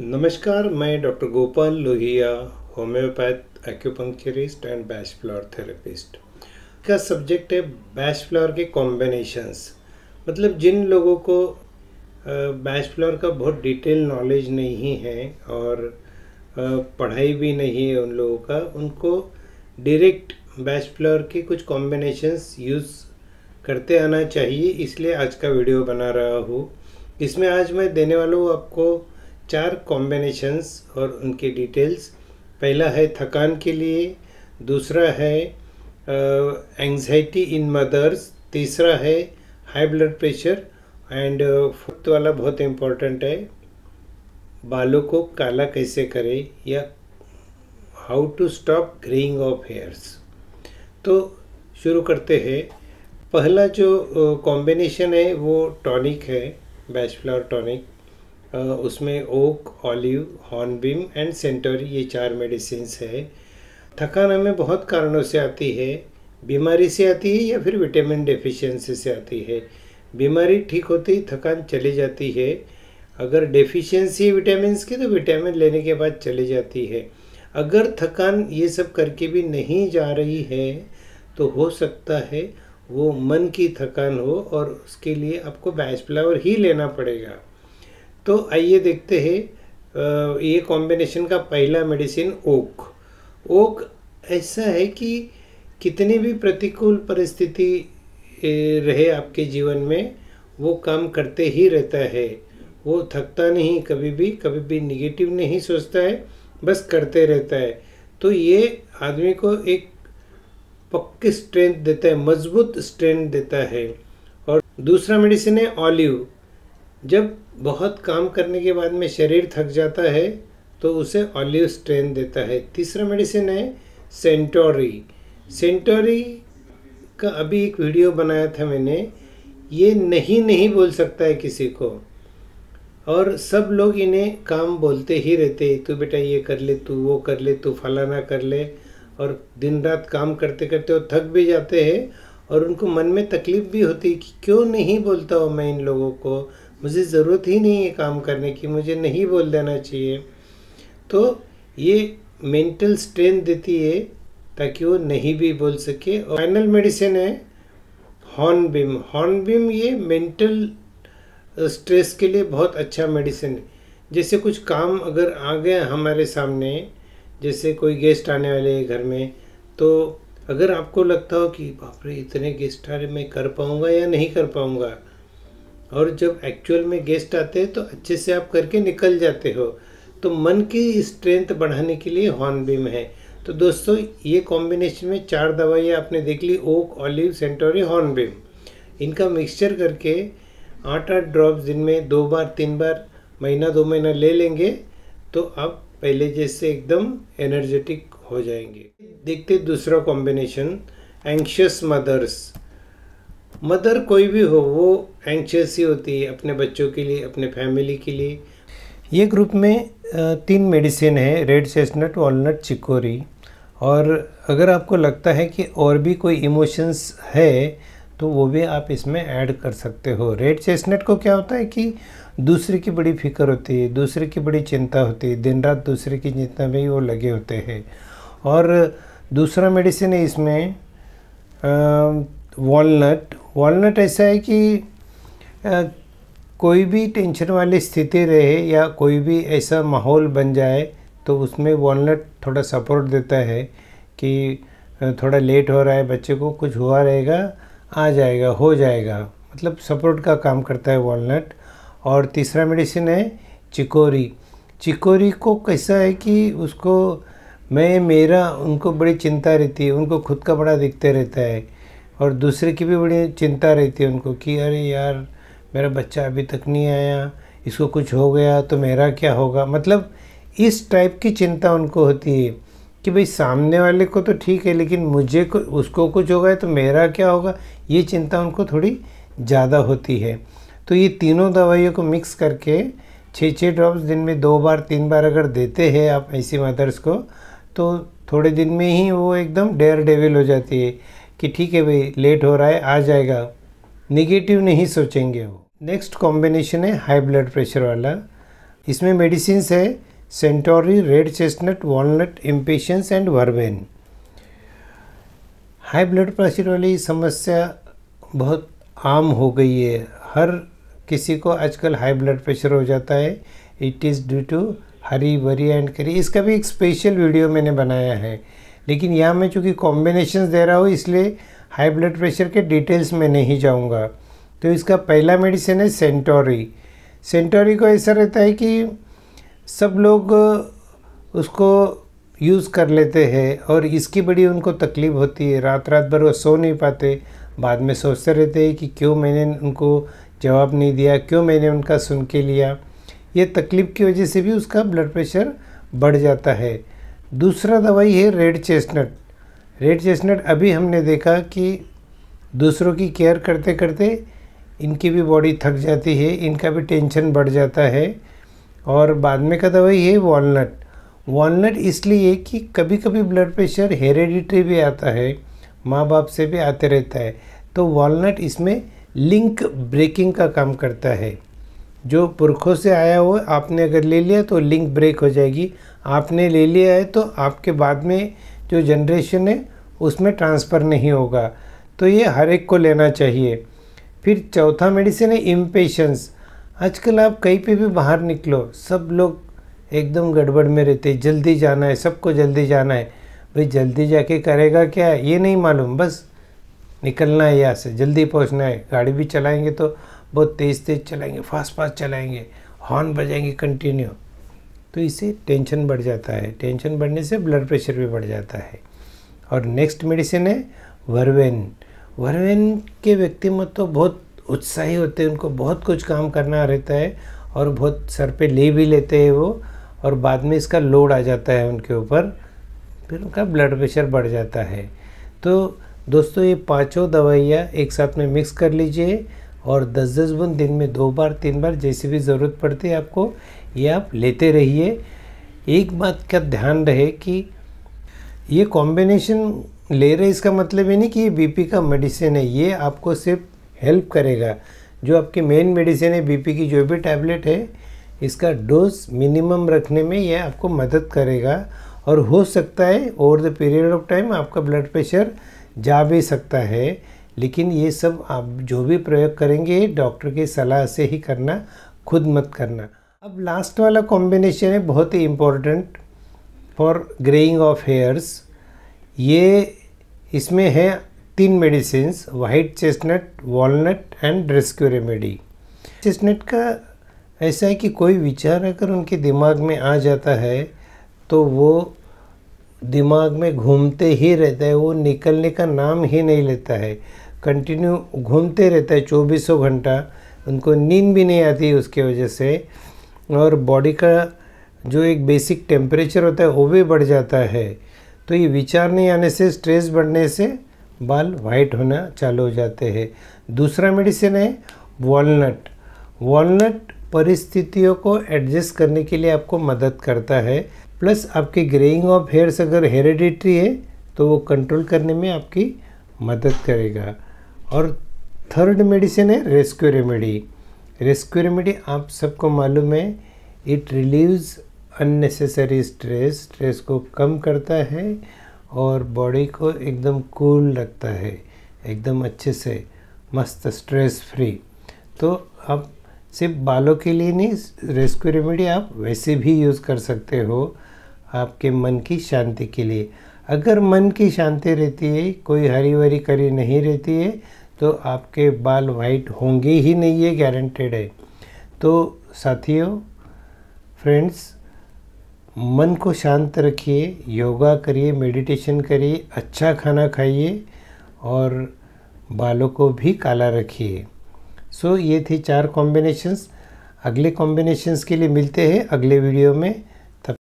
नमस्कार मैं doctor Gopal Lohia homeopath acupuncturist and Bach flower therapist का सब्जेक्ट है बैचफ्लावर के कॉम्बिनेशंस मतलब जिन लोगों को बैचफ्लावर का बहुत डिटेल नॉलेज नहीं है और पढ़ाई भी नहीं है उन लोगों का उनको डायरेक्ट बैचफ्लावर के कुछ कॉम्बिनेशंस यूज़ करते आना चाहिए इसलिए आज का वीडियो बना रहा हूँ इसमें आज मैं देने वाला हूँ आपको चार कॉम्बिनेशंस और उनके डिटेल्स पहला है थकान के लिए दूसरा है एंजाइटी इन मदर्स तीसरा है high blood pressure and fourth वाला बहुत इम्पोर्टेंट है बालों को काला कैसे करें या how to stop greying of hairs तो शुरू करते हैं पहला जो कॉम्बिनेशन है वो टॉनिक है बैचफ्लावर टॉनिक उसमें oak olive hornbeam and centaury ये चार मेडिसिन है थकान हमें बहुत कारणों से आती है बीमारी से आती है या फिर विटामिन डेफिशिएंसी से आती है बीमारी ठीक होती थकान चली जाती है अगर डेफिशिएंसी विटामिन की तो विटामिन लेने के बाद चली जाती है अगर थकान ये सब करके भी नहीं जा रही है तो हो सकता है वो मन की थकान हो और उसके लिए आपको फ्लावर ही लेना पड़ेगा तो आइए देखते हैं ये कॉम्बिनेशन का पहला मेडिसिन ओक ओक ऐसा है कि कितनी भी प्रतिकूल परिस्थिति रहे आपके जीवन में वो काम करते ही रहता है वो थकता नहीं कभी भी कभी भी निगेटिव नहीं सोचता है बस करते रहता है तो ये आदमी को एक पक्की स्ट्रेंथ देता है मजबूत स्ट्रेंथ देता है और दूसरा मेडिसिन है ऑलिव जब बहुत काम करने के बाद में शरीर थक जाता है तो उसे ऑलिव स्ट्रेन देता है तीसरा मेडिसिन है सेंटोरी सेंटोरी का अभी एक वीडियो बनाया था मैंने ये नहीं नहीं बोल सकता है किसी को और सब लोग इन्हें काम बोलते ही रहते तू बेटा ये कर ले तू वो कर ले तू फलाना कर ले और दिन रात काम करते करते वो थक भी जाते हैं और उनको मन में तकलीफ़ भी होती है कि क्यों नहीं बोलता हूँ मैं इन लोगों को मुझे ज़रूरत ही नहीं है काम करने की मुझे नहीं बोल देना चाहिए तो ये मेंटल स्ट्रेंथ देती है ताकि वो नहीं भी बोल सके और फाइनल मेडिसिन है हॉर्नबिम हॉर्नबिम ये मेंटल स्ट्रेस uh, के लिए बहुत अच्छा मेडिसिन है जैसे कुछ काम अगर आ गया हमारे सामने जैसे कोई गेस्ट आने वाले है घर में तो अगर आपको लगता हो कि बाप रे इतने गेस्ट आ रहे मैं कर पाऊँगा या नहीं कर पाऊँगा और जब एक्चुअल में गेस्ट आते हैं तो अच्छे से आप करके निकल जाते हो तो मन की स्ट्रेंथ बढ़ाने के लिए हॉर्नबीम है तो दोस्तों ये कॉम्बिनेशन में चार दवाइयाँ आपने देख ली ओक ऑलिव सेंटोरी हॉर्नबीम इनका मिक्सचर करके आठ आठ ड्रॉप दिन में दो बार तीन बार महीना दो महीना ले लेंगे तो आप पहले जैसे एकदम एनर्जेटिक हो जाएंगे देखते दूसरा कॉम्बिनेशन एंशियस मदर्स मदर कोई भी हो वो एंक्शियस ही होती है अपने बच्चों के लिए अपने फैमिली के लिए ये ग्रुप में तीन मेडिसिन है रेड चेस्टनट वॉलनट चिकोरी और अगर आपको लगता है कि और भी कोई इमोशंस है तो वो भी आप इसमें ऐड कर सकते हो रेड चेस्टनट को क्या होता है कि दूसरे की बड़ी फिक्र होती है दूसरे की बड़ी चिंता होती है दिन रात दूसरे की चिंता में ही वो लगे होते हैं और दूसरा मेडिसिन है इसमें वॉलनट वॉलनट ऐसा है कि आ, कोई भी टेंशन वाली स्थिति रहे या कोई भी ऐसा माहौल बन जाए तो उसमें वॉलनट थोड़ा सपोर्ट देता है कि थोड़ा लेट हो रहा है बच्चे को कुछ हुआ रहेगा आ जाएगा हो जाएगा मतलब सपोर्ट का काम करता है वॉलनट और तीसरा मेडिसिन है चिकोरी चिकोरी को कैसा है कि उसको मैं मेरा उनको बड़ी चिंता रहती है उनको खुद का बड़ा दिखते रहता है और दूसरे की भी बड़ी चिंता रहती है उनको कि अरे यार मेरा बच्चा अभी तक नहीं आया इसको कुछ हो गया तो मेरा क्या होगा मतलब इस टाइप की चिंता उनको होती है कि भाई सामने वाले को तो ठीक है लेकिन मुझे को उसको कुछ हो गया तो मेरा क्या होगा ये चिंता उनको थोड़ी ज़्यादा होती है तो ये तीनों दवाइयों को मिक्स करके छः छः ड्रॉप्स दिन में दो बार तीन बार अगर देते हैं आप ऐसी मदर्स को तो थोड़े दिन में ही वो एकदम डेयर डेविल हो जाती है कि ठीक है भाई लेट हो रहा है आ जाएगा निगेटिव नहीं सोचेंगे वो नेक्स्ट कॉम्बिनेशन है हाई ब्लड प्रेशर वाला इसमें मेडिसिन है centaury red chestnut walnut impatiens and vervain high blood pressure वाली समस्या बहुत आम हो गई है हर किसी को आजकल हाई ब्लड प्रेशर हो जाता है it is due to hurry worry and curry इसका भी एक स्पेशल वीडियो मैंने बनाया है लेकिन यहाँ मैं चूँकि कॉम्बिनेशन दे रहा हूँ इसलिए हाई ब्लड प्रेशर के डिटेल्स में नहीं जाऊँगा तो इसका पहला मेडिसिन है सेंटोरी सेंटोरी को ऐसा रहता है कि सब लोग उसको यूज़ कर लेते हैं और इसकी बड़ी उनको तकलीफ़ होती है रात रात भर वो सो नहीं पाते बाद में सोचते रहते हैं कि क्यों मैंने उनको जवाब नहीं दिया क्यों मैंने उनका सुन के लिया ये तकलीफ़ की वजह से भी उसका ब्लड प्रेशर बढ़ जाता है दूसरा दवाई है रेड चेस्टनट रेड चेस्टनट अभी हमने देखा कि दूसरों की केयर करते करते इनकी भी बॉडी थक जाती है इनका भी टेंशन बढ़ जाता है और बाद में का दवाई है वॉलनट वॉलनट इसलिए कि कभी कभी ब्लड प्रेशर हेरेडिटरी भी आता है माँ बाप से भी आते रहता है तो वॉलनट इसमें लिंक ब्रेकिंग का काम करता है जो पुरखों से आया हो आपने अगर ले लिया तो लिंक ब्रेक हो जाएगी आपने ले लिया है तो आपके बाद में जो जनरेशन है उसमें ट्रांसफ़र नहीं होगा तो ये हर एक को लेना चाहिए फिर चौथा मेडिसिन है इम्पेशंस आजकल आप कहीं पे भी बाहर निकलो सब लोग एकदम गड़बड़ में रहते जल्दी जाना है सबको जल्दी जाना है भाई जल्दी जाके करेगा क्या ये नहीं मालूम बस निकलना है यहाँ से जल्दी पहुँचना है गाड़ी भी चलाएंगे तो बहुत तेज़ तेज़ चलाएंगे फास्ट फास्ट चलाएंगे हॉर्न बजाएंगे कंटिन्यू तो इससे टेंशन बढ़ जाता है टेंशन बढ़ने से ब्लड प्रेशर भी बढ़ जाता है और नेक्स्ट मेडिसिन है वर्वेन वर्वेन के व्यक्ति में तो बहुत उत्साही होते हैं उनको बहुत कुछ काम करना रहता है और बहुत सर पे ले भी लेते हैं वो और बाद में इसका लोड आ जाता है उनके ऊपर फिर उनका ब्लड प्रेशर बढ़ जाता है तो दोस्तों ये पांचों दवाइयाँ एक साथ में मिक्स कर लीजिए और दस दस बुन दिन में दो बार तीन बार जैसे भी ज़रूरत पड़ती है आपको ये आप लेते रहिए एक बात का ध्यान रहे कि ये कॉम्बिनेशन ले रहे इसका मतलब ये नहीं कि ये बीपी का मेडिसिन है ये आपको सिर्फ हेल्प करेगा जो आपकी मेन मेडिसिन है बीपी की जो भी टैबलेट है इसका डोज मिनिमम रखने में यह आपको मदद करेगा और हो सकता है over the period of time आपका ब्लड प्रेशर जा भी सकता है लेकिन ये सब आप जो भी प्रयोग करेंगे डॉक्टर की सलाह से ही करना खुद मत करना अब लास्ट वाला कॉम्बिनेशन है बहुत ही important for greying of hairs ये इसमें है तीन medicine white chestnut walnut and rescue remedy chestnut का ऐसा है कि कोई विचार अगर उनके दिमाग में आ जाता है तो वो दिमाग में घूमते ही रहता है वो निकलने का नाम ही नहीं लेता है कंटिन्यू घूमते रहता है चौबीसों घंटा उनको नींद भी नहीं आती उसके वजह से और बॉडी का जो एक बेसिक टेम्परेचर होता है वो भी बढ़ जाता है तो ये विचार नहीं आने से स्ट्रेस बढ़ने से बाल वाइट होना चालू हो जाते हैं दूसरा मेडिसिन है वॉलनट वॉलनट परिस्थितियों को एडजस्ट करने के लिए आपको मदद करता है प्लस आपकी ग्रेइंग ऑफ हेयर्स अगर हेरिडिटरी है तो वो कंट्रोल करने में आपकी मदद करेगा और थर्ड मेडिसिन है रेस्क्यू रेमेडी रेस्क्यू रेमेडी आप सबको मालूम है it relieves unnecessary stress stress को कम करता है और बॉडी को एकदम कूल रखता है एकदम अच्छे से मस्त स्ट्रेस फ्री तो आप सिर्फ बालों के लिए नहीं रेस्क्यू रेमेडी आप वैसे भी यूज़ कर सकते हो आपके मन की शांति के लिए अगर मन की शांति रहती है कोई हरी वरी करी नहीं रहती है तो आपके बाल वाइट होंगे ही नहीं ये गारंटेड है तो साथियों फ्रेंड्स मन को शांत रखिए योगा करिए मेडिटेशन करिए अच्छा खाना खाइए और बालों को भी काला रखिए सो so, ये थे चार कॉम्बिनेशंस अगले कॉम्बिनेशंस के लिए मिलते हैं अगले वीडियो में